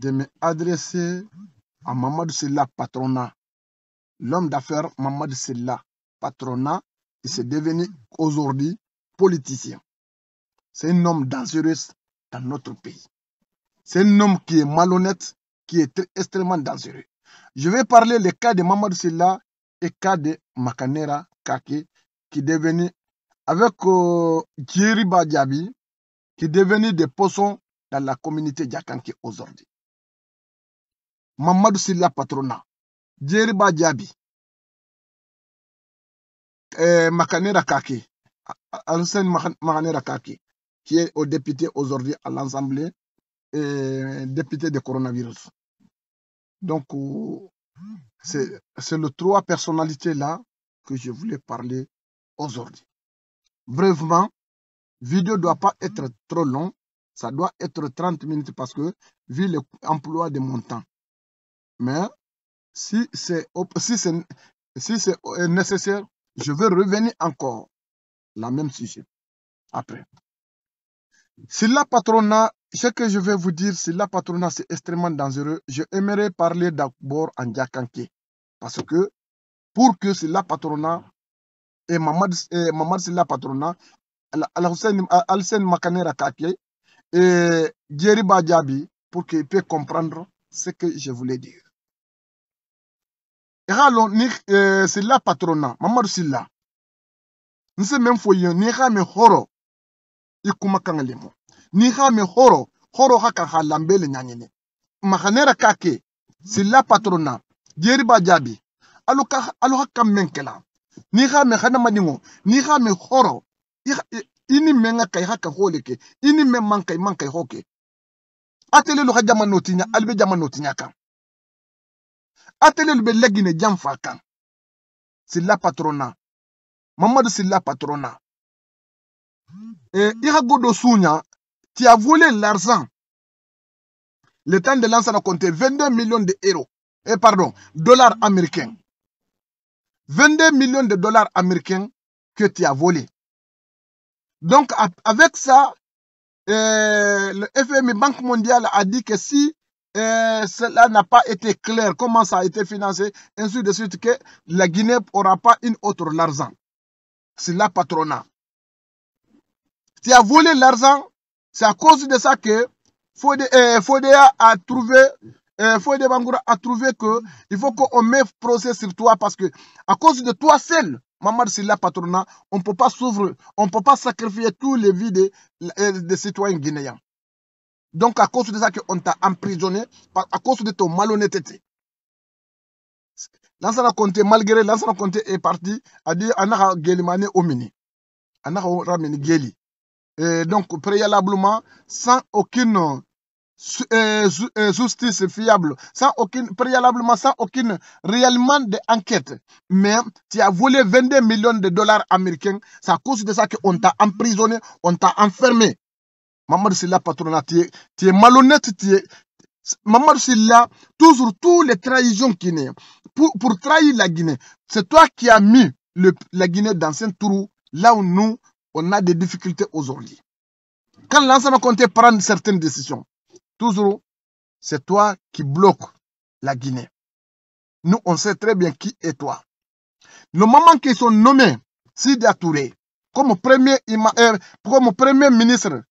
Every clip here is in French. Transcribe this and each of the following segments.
de me adresser à Mamadou Sela Patrona. L'homme d'affaires Mamadou Sela Patrona, il s'est devenu aujourd'hui politicien. C'est un homme dangereux dans notre pays. C'est un homme qui est malhonnête, qui est extrêmement dangereux. Je vais parler le cas de Mamadou Sela et cas de Makanera Kake, qui est devenu, avec Thierry euh, qui est devenu des poissons dans la communauté Jakanke aujourd'hui. Mamadou Silla Patrona. Djeriba Jabi. Eh, Makanera Kaki. Ancien Makanera Kaki, qui est au député aujourd'hui à l'Assemblée, et eh, député de coronavirus. Donc, euh, c'est les trois personnalités-là que je voulais parler aujourd'hui. la vidéo ne doit pas être trop longue, Ça doit être 30 minutes parce que, vu l'emploi de mon temps, mais si c'est si si nécessaire, je vais revenir encore la même sujet après. Si la patronat, ce que je vais vous dire, si la patronat, c'est extrêmement dangereux. Je aimerais parler d'abord en Parce que pour que si la patronat et Mamad, et c'est la patronat, al Makanera Kake et Djeriba Badjabi, pour qu'il puisse comprendre ce que je voulais dire. i euh, k'a lɔn ni sila patrona mamadu sila n se mɛ fo yen ni k'a mɛn hɔrɔ i kuma kan le mo ni k'a mɛn hɔrɔ hɔrɔ ka kan ka lanbe le ɲaɲini makanera k'a kɛ sila patrona jeri b'a jaabi alo ka alo ka kan mɛn kɛla ni k'a mɛn hadamaden o ni k'a mɛn hɔrɔ i ni mɛn ka ka i ka ka hɔ le kɛ i ni mɛn man ka i man ka i hɔ kɛ a tɛ le lo ka jama n'o ti ɲa alibe jama n'o ti ɲa kan Atelé le lɛgine janfa kan la patrona la silla patrona eh, la a Et dɔ su volé l'argent le temps de lancer a compté 22 millions de euros eh, pardon dollars américains 22 millions de dollars américains que tu as volé. Donc, avec ça, euh, le FMI Banque mondiale a dit que si euh, cela n'a pas été clair comment ça a été financé, ainsi de suite que la Guinée n'aura pas une autre l'argent. C'est la patronat. tu as volé l'argent, c'est à cause de ça que Fodea euh, a trouvé, euh, Fode Bangoura a trouvé que il faut qu'on mette procès sur toi parce que à cause de toi seul, Mamad Silla patronat, on ne peut pas s'ouvrir, on peut pas sacrifier tous les vies des, des citoyens guinéens. Donc, à cause de ça qu'on t'a emprisonné, à cause de ton malhonnêteté. L'ancien compté, malgré l'ancien compté est parti, a dit au On Omini. a Ramini Géli. Donc, préalablement, sans aucune euh, euh, justice fiable, sans aucune, préalablement, sans aucune réellement d'enquête. Mais tu as volé 22 millions de dollars américains. C'est à cause de ça qu'on t'a emprisonné, on t'a enfermé. Maman, Silla patronat, tu es, tu es malhonnête, tu es... Mamadou toujours tous les trahisons guinéennes, pour, pour trahir la Guinée, c'est toi qui as mis la Guinée dans un trou, là où nous, on a des difficultés aujourd'hui. Quand l'ensemble comptait prendre certaines décisions, toujours, c'est toi qui bloques la Guinée. Nous, on sait très bien qui est toi. Le moment qu'ils sont nommés Sidi Touré comme premier, euh, comme premier ministre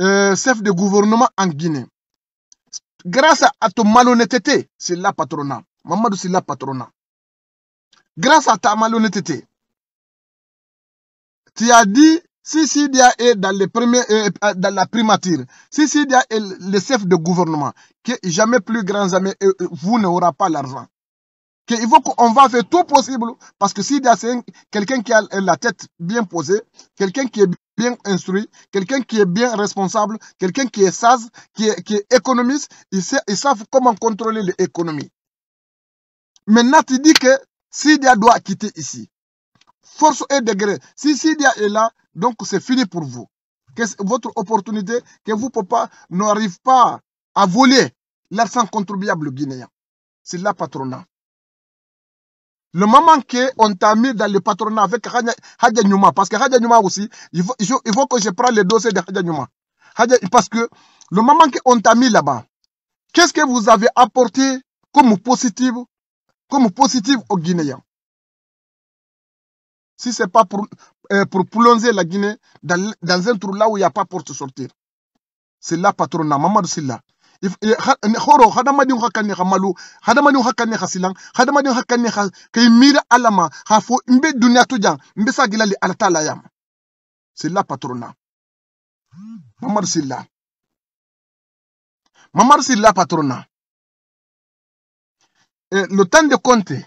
euh, chef de gouvernement en Guinée. Grâce à ta malhonnêteté, c'est la patronat. Mamadou, c'est la patronat. Grâce à ta malhonnêteté, tu as dit si Sidia est dans, les premiers, euh, euh, dans la primature, si Sidia est le chef de gouvernement, que jamais plus grand jamais vous n'aurez pas l'argent. Il faut qu'on va faire tout possible parce que Sidia c'est quelqu'un qui a la tête bien posée, quelqu'un qui est bien instruit, quelqu'un qui est bien responsable, quelqu'un qui est sage, qui est, qui économiste, ils, sait, ils savent comment contrôler l'économie. Maintenant, tu dis que Sidia doit quitter ici. Force et degré. Si Sidia est là, donc c'est fini pour vous. votre opportunité, que vous, papa, n'arrive pas à voler l'argent contribuable guinéen. C'est la patronat. Le moment qu'on t'a mis dans le patronat avec Hadja Nyuma, parce que Hadja Numa aussi, il faut, que je prenne le dossier de Hadja Numa. parce que le moment qu'on t'a mis là-bas, qu'est-ce que vous avez apporté comme positif, comme aux Guinéens Si ce n'est pas pour, euh, pour plonger la Guinée dans, dans un trou là où il n'y a pas porte sortir. C'est là, patronat, Mamadou là horo eh, hadamadenw ka kan ne ka malo hadamadenw ka kan ne silan hadamadenw mira Alama, ma k'a fɔ dunya bɛ duniya to ala t'a la patrona Mamar Silla. Mamar Silla patrona eh, le temps de compter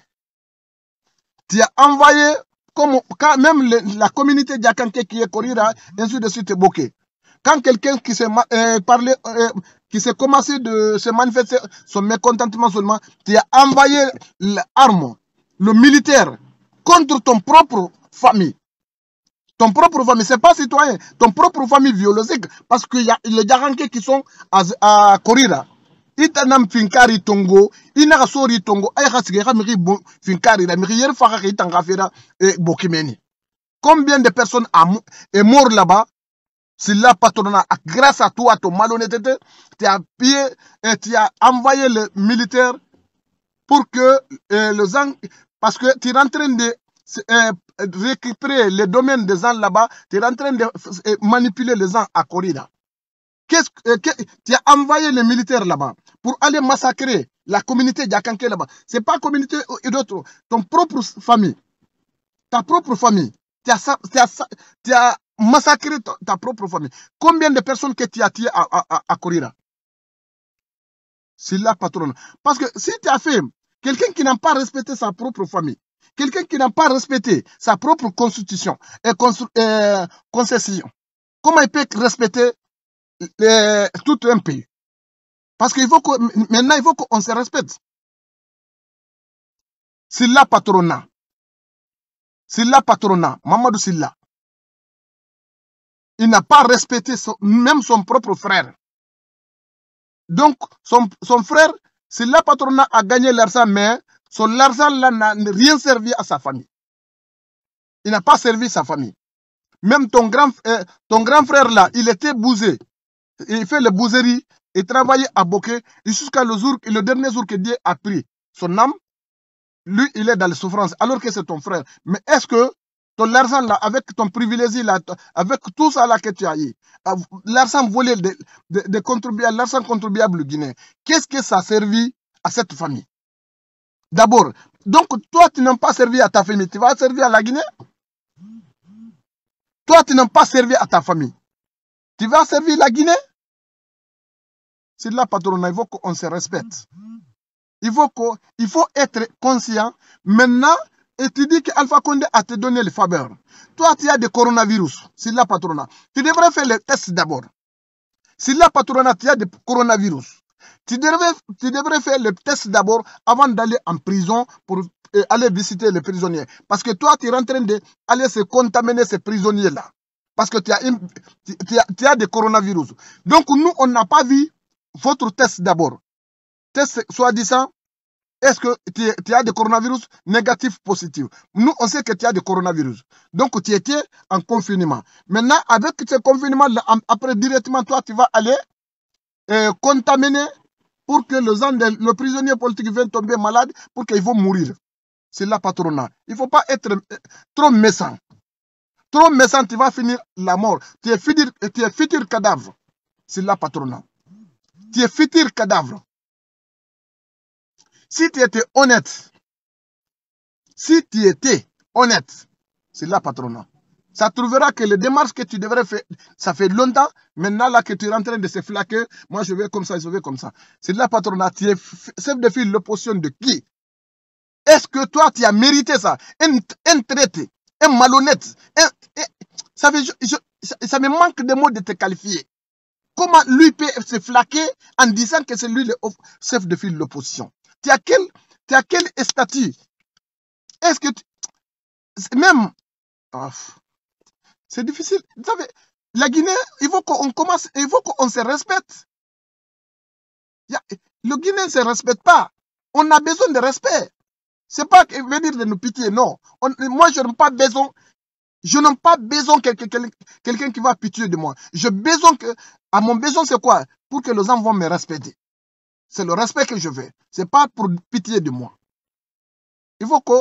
tu as envoyé comme quand même le, la communauté Diakanté qui est corrida, ainsi de suite, boké Quand quelqu'un qui s'est euh, parlé, euh, qui s'est commencé de se manifester son mécontentement seulement, tu as envoyé l'arme, le militaire, contre ton propre famille. Ton propre famille, c'est pas citoyen, ton propre famille biologique, parce qu'il y a les gens qui sont à, à Korira. finkari tongo tongo finkari combien de personnes sont mort là-bas c'est là patronat. grâce à toi, à ton malhonnêteté, tu as et tu envoyé les militaires pour que euh, les gens, parce que tu es en train de euh, récupérer les domaines des gens là-bas, tu es en train de euh, manipuler les gens à Corrida. Qu'est-ce que tu as envoyé les militaires là-bas pour aller massacrer la communauté d'Akanké là-bas. Ce n'est pas communauté et d'autres, ton propre famille, ta propre famille. Tu as, massacrer ta, propre famille. Combien de personnes que tu as tirées à, à, à, Corira C'est la patronne. Parce que si tu as fait quelqu'un qui n'a pas respecté sa propre famille, quelqu'un qui n'a pas respecté sa propre constitution et, concession, comment il peut respecter euh, tout un pays Parce qu'il faut que maintenant, il faut qu'on se respecte. Silla Patrona. Silla Patrona. Mamadou Silla. Il n'a pas respecté même son propre frère. Donc, son, frère, si la patronat a gagné l'argent, mais son argent-là n'a rien servi à sa famille. Il n'a pas servi sa famille. Même ton grand, euh, ton grand frère-là, il était bousé. Il fait les bouseries, il travaillait à Bokeh jusqu'à le jour, le dernier jour que Dieu a pris son âme. Lui, il est dans la souffrance, alors que c'est ton frère. Mais est-ce que ton argent là, avec ton privilégié là, avec tout ça là que tu as eu, ah, l'argent volé de, de contribuables, l'argent contribuable Guinée, qu'est-ce que ça a servi à cette famille D'abord, donc toi tu n'as pas servi à ta famille, tu vas servir à la Guinée Toi tu n'as pas servi à ta famille, tu vas servir la Guinée C'est là, patron, il faut qu'on se respecte. Il faut, il faut être conscient. Maintenant, et tu dis qu'Alpha Condé a te donné les faveurs. Toi, tu as des coronavirus, c'est la patrona. Tu devrais faire le test d'abord. Si la patrona, tu as des coronavirus. Tu devrais, tu devrais faire le test d'abord avant d'aller en prison pour euh, aller visiter les prisonniers. Parce que toi, tu es en train d'aller se contaminer ces prisonniers-là. Parce que tu as, as, des coronavirus. Donc, nous, on n'a pas vu votre test d'abord. Test soi-disant est-ce que tu, as des coronavirus négatif, positif Nous, on sait que tu as des coronavirus. Donc, tu étais en confinement. Maintenant, avec ce confinement, après directement, toi, tu vas aller euh, contaminer pour que le, le prisonnier politique vienne tomber malade, pour qu'il vont mourir. C'est la patronat. Il ne faut pas être euh, trop méchant. Trop méchant, tu vas finir la mort. Tu es futur, cadavre. C'est la patronat. Tu es futur cadavre. Si tu étais honnête, si tu étais honnête, c'est là patronat. Ça trouvera que les démarches que tu devrais faire, ça fait longtemps, maintenant là que tu es en train de se flaquer, moi je vais comme ça, je vais comme ça. C'est là patronat. Tu es chef de file, l'opposition de qui Est-ce que toi tu as mérité ça un, un, traité, un malhonnête, ça, me manque de mots de te qualifier. Comment lui peut se flaquer en disant que c'est lui le chef de file de l'opposition tu as quel, tu statut Est-ce que tu, même c'est difficile. Vous savez, la Guinée, il faut qu'on commence, il faut qu'on se respecte. Le Guinée ne se respecte pas. On a besoin de respect. C'est pas venir de nous pitié, non. moi, je n'ai pas besoin. Je n'ai pas besoin quelqu'un qui va pitié de moi. Je besoin que, à mon besoin, c'est quoi Pour que les gens vont me respecter. C'est le respect que je veux. Ce n'est pas pour pitié de moi. Il faut que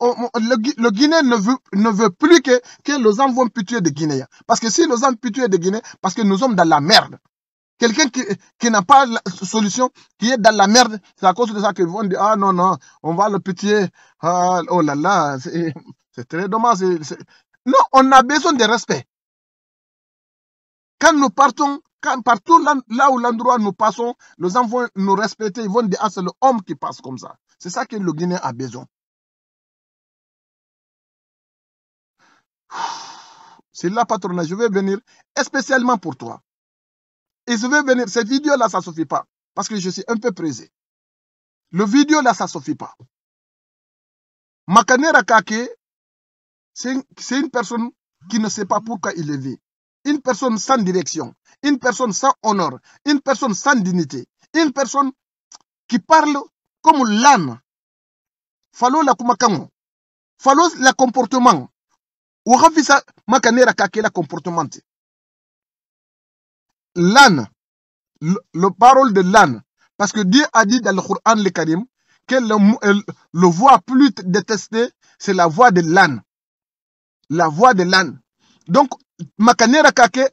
le, Guinée ne veut, ne veut plus que, que les hommes vont pitié de Guinée. Parce que si les hommes pitié de Guinéens, parce que nous sommes dans la merde. Quelqu'un qui, qui n'a pas la solution, qui est dans la merde, c'est à cause de ça qu'ils vont dire, ah non, non, on va le pitié. Ah, oh là là, c'est très dommage. Non, on a besoin de respect. Quand nous partons partout là, où l'endroit nous passons, les gens vont nous respecter, ils vont dire, ah, c'est l'homme qui passe comme ça. C'est ça que le Guinéen a besoin. C'est là, patronat, je vais venir spécialement pour toi. Et je vais venir, cette vidéo-là, ça ne suffit pas, parce que je suis un peu présé Le vidéo-là, ça ne suffit pas. Makanera Kake, c'est une personne qui ne sait pas pourquoi il est vie une personne sans direction, une personne sans honneur, une personne sans dignité, une personne qui parle comme l'âne. Falo la koumakango. Falo la comportement. comportement. L'âne. Le, parole de l'âne. Parce que Dieu a dit dans le Coran le Karim que la euh, le voix plus détestée, c'est la voix de l'âne. La voix de l'âne. Donc, Makanera Kake,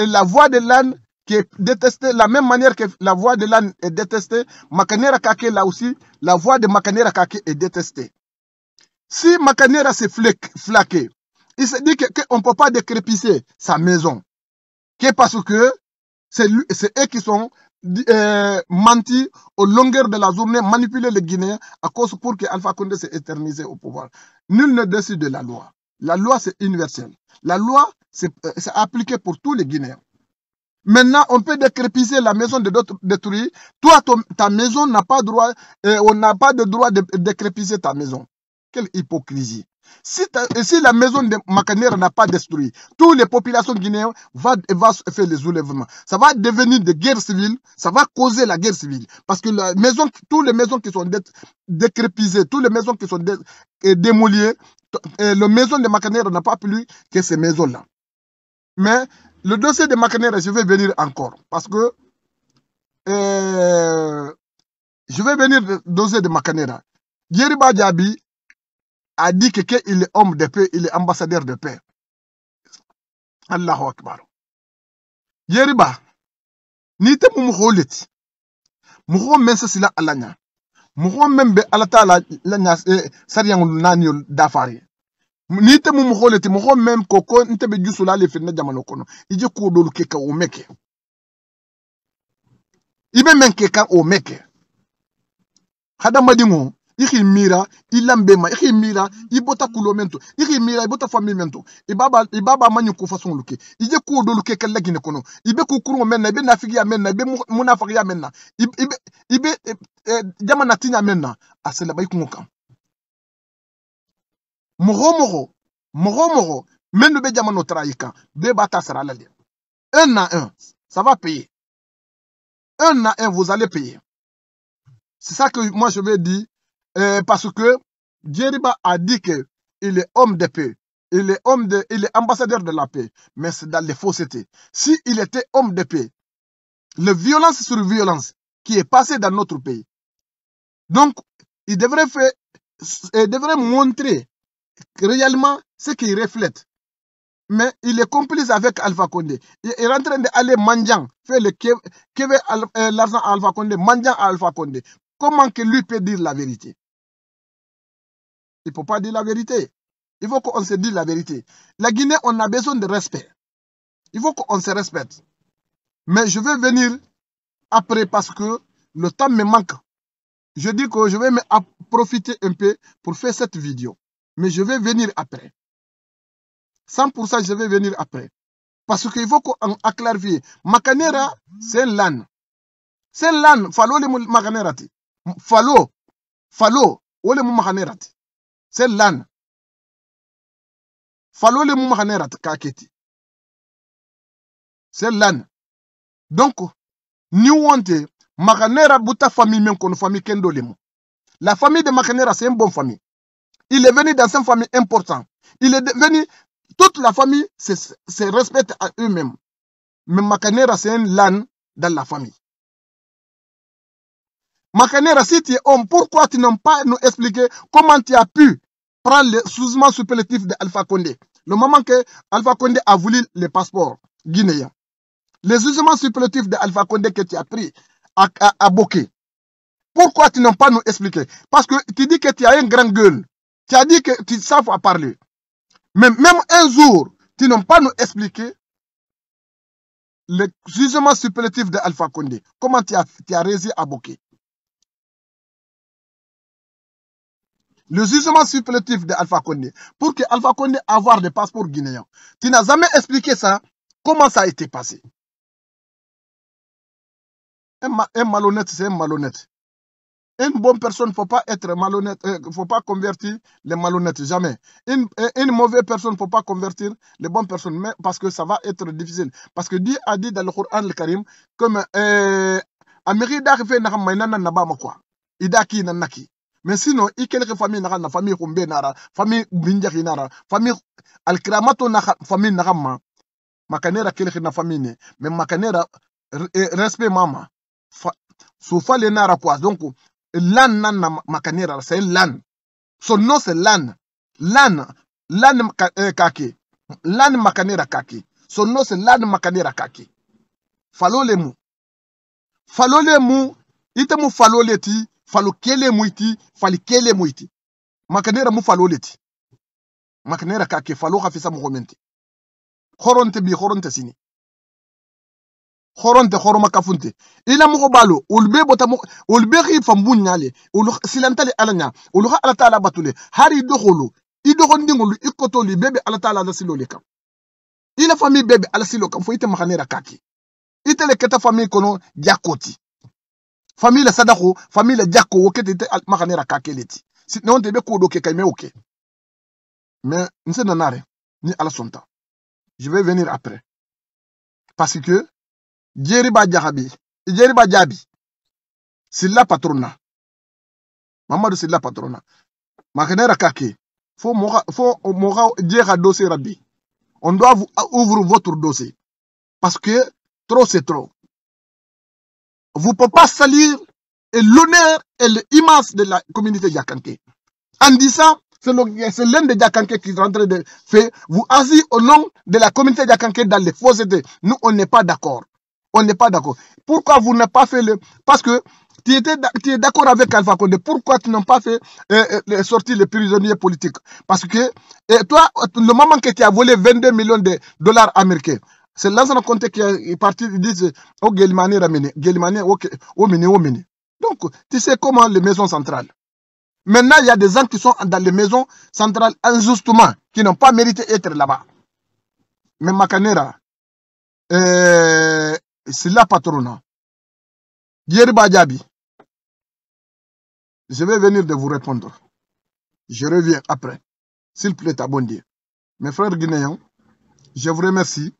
euh, la voix de l'âne qui est détestée, la même manière que la voix de l'âne est détestée, Makanera Kake, là aussi, la voix de Makanera Kake est détestée. Si Makanera s'est flaqué, il se dit qu'on ne peut pas décrépisser sa maison. Que parce que c'est eux qui sont euh, menti au longueurs de la journée, manipuler les Guinéens à cause pour que Alpha Condé s'est éternisé au pouvoir. Nul ne décide de la loi. La loi, c'est universel. La loi, euh, c'est appliqué pour tous les Guinéens. Maintenant, on peut décrépiser la maison de d'autres détruits. Toi, ta maison n'a pas droit, euh, on n'a pas de droit de décrépiser ta maison. Quelle hypocrisie. Si, euh, si la maison de Makaner n'a pas détruit, toutes les populations guinéennes vont va faire les soulèvements. Ça va devenir des guerres civiles, ça va causer la guerre civile. Parce que toutes les maisons qui sont décrépisées, toutes les maisons qui sont démolies démoliées, euh, le maison de Macanera n'a pas plus que ces maisons-là. Mais le dossier de Macanera, je vais venir encore. Parce que euh, je vais venir le dossier de Macanera. Yeriba Diaby a dit que est homme de paix, il est ambassadeur de paix. Allahu Akbar. Yeriba, ni te mou mou mou à alanya mɔgɔ min bɛ ala t'a la eh, sariyaŋulu naani dafari ni te mu mɔgɔ le te mɔgɔ min ko ko n tɛ bɛ jusu la ale fitna jamana kɔnɔ i je ko dolu o mɛ i bɛ mɛn kɛ o mɛ kɛ Mira, ilambema Mira, ibota Kulomento, mento Mira, ibota fami mento ibaba ibaba manyu ku fason luke ije ku do luke kala gine kono ibe ku kuru menna ibe nafiki ya menna ibe munafiki ya menna ibe ibe e, e, jama natinya menna asela bay ku ngoka mogo mogo mogo mogo menu be jama traika be bata sera la un à un ça va payer un à un vous allez payer c'est ça que moi je vais dire euh, parce que Djeriba a dit que il est homme de paix. Il est, homme de, il est ambassadeur de la paix, mais c'est dans les faussetés. S'il était homme de paix, la violence sur violence qui est passée dans notre pays, donc il devrait, faire, devrait montrer réellement ce qu'il reflète. Mais il est complice avec Alpha Condé. Il est en train d'aller mendiant, faire le euh, l'argent à Alpha Condé, mendiant à Alpha Condé. Comment que lui peut dire la vérité il ne faut pas dire la vérité. Il faut qu'on se dise la vérité. La Guinée, on a besoin de respect. Il faut qu'on se respecte. Mais je vais venir après parce que le temps me manque. Je dis que je vais me profiter un peu pour faire cette vidéo. Mais je vais venir après. 100% je vais venir après. Parce qu'il faut qu'on clarifie. Makanera, c'est l'âne. C'est l'âne. Falo le Makanera. Falo. Falo. le Makanera. C'est l'âne. Falo le moumahaner kaketi. C'est l'âne. Donc, nous wante, makanera buta famille même qu'on famille kendo La famille de makanera, c'est une bonne famille. Il est venu dans une famille importante. Il est venu, toute la famille se, respecte à eux-mêmes. Mais makanera, c'est un l'âne dans la famille. Makanera, si tu es homme, pourquoi tu n'as pas nous expliquer comment tu as pu prendre le jugement supplétifs d'Alpha Condé Le moment que Alpha Condé a voulu le passeport guinéen, le jugement supplétif d'Alpha Condé que tu as pris à, à, Boké, pourquoi tu n'as pas nous expliqué Parce que tu dis que tu as une grande gueule. Tu as dit que tu savais parler. Mais même un jour, tu n'as pas nous expliqué le jugement supplétif d'Alpha Condé. Comment tu as, tu à Boké le jugement supplétif d'Alpha Condé pour que Alpha Condé avoir des passeports guinéens. Tu n'as jamais expliqué ça, comment ça a été passé. Un, malhonnête, c'est un malhonnête. Une bonne personne, il ne faut pas être malhonnête, euh, faut pas convertir les malhonnêtes, jamais. Une, mauvaise personne, il ne faut pas convertir les bonnes personnes, mais parce que ça va être difficile. Parce que Dieu a dit dans le Coran, le Karim, comme euh, Amiri d'arriver, n'a pas quoi. Il n'a pas mais sinon i kele ke fami naga na fami humbe nara fami binjaki nara fami alkiramato na fami naga ma makanera kele ke na fami ne mais makanera eh, respect mama fa, nara quoi donc lan nan na makanera c'est lan son nom c'est lan lan lan kake lan makanera kake son nom c'est lan makanera kake falole mu falole mu falole falo kele muiti fali kele muiti makanera mu falo leti makanera ka falo ka fisa mugomente horonte bi horonte sini horonte horoma kafunte ila e mugo balo ulbe bota ulbe ri e fambun nyale ulu silantale alanya ulu ala taala batule hari doholo idohondingulu ikotoli e bebe ala taala la silole kam ila fami bebe ala silo kam fo ite makanera kaki itele keta fami kono jakoti famille sadako famille djako oké tete makanera kakeleti si ne onte ko do ke kayme oke mais nse nanare ni ala temps. je vais venir après parce que jeri ba djeriba djabi. c'est la patrona mamadou c'est la patrona makanera kake faut mora faut mora dossier rabbi on doit ouvrir votre dossier parce que trop c'est trop vous ne pouvez pas salir l'honneur et l'image de la communauté Diakanké. En disant, c'est l'un des Diakanké qui est en train de faire, vous agissez au nom de la communauté Diakanké dans les faussetés. Nous, on n'est pas d'accord. On n'est pas d'accord. Pourquoi vous n'avez pas fait le... Parce que tu, es d'accord avec Alpha Condé. Pourquoi tu n'as pas fait euh, euh, sortir les prisonniers politiques Parce que toi, le moment que tu as volé 22 millions de dollars américains, c'est là dans qui est parti, ils disent, oh, Guélimani, ramène, Guélimani, oh, mini, oh, mini. Donc, tu sais comment les maisons centrales. Maintenant, il y a des gens qui sont dans les maisons centrales injustement, qui n'ont pas mérité d'être là-bas. Mais Makanera, euh, c'est la patronne. Guéry hein. Djabi, je vais venir de vous répondre. Je reviens après. S'il plaît, ta Mes frères guinéens, je vous remercie.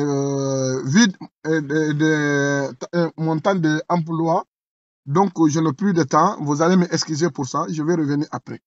Euh, vide euh, de, de, de, euh, mon temps d'emploi. Donc, je n'ai plus de temps. Vous allez m'excuser pour ça. Je vais revenir après.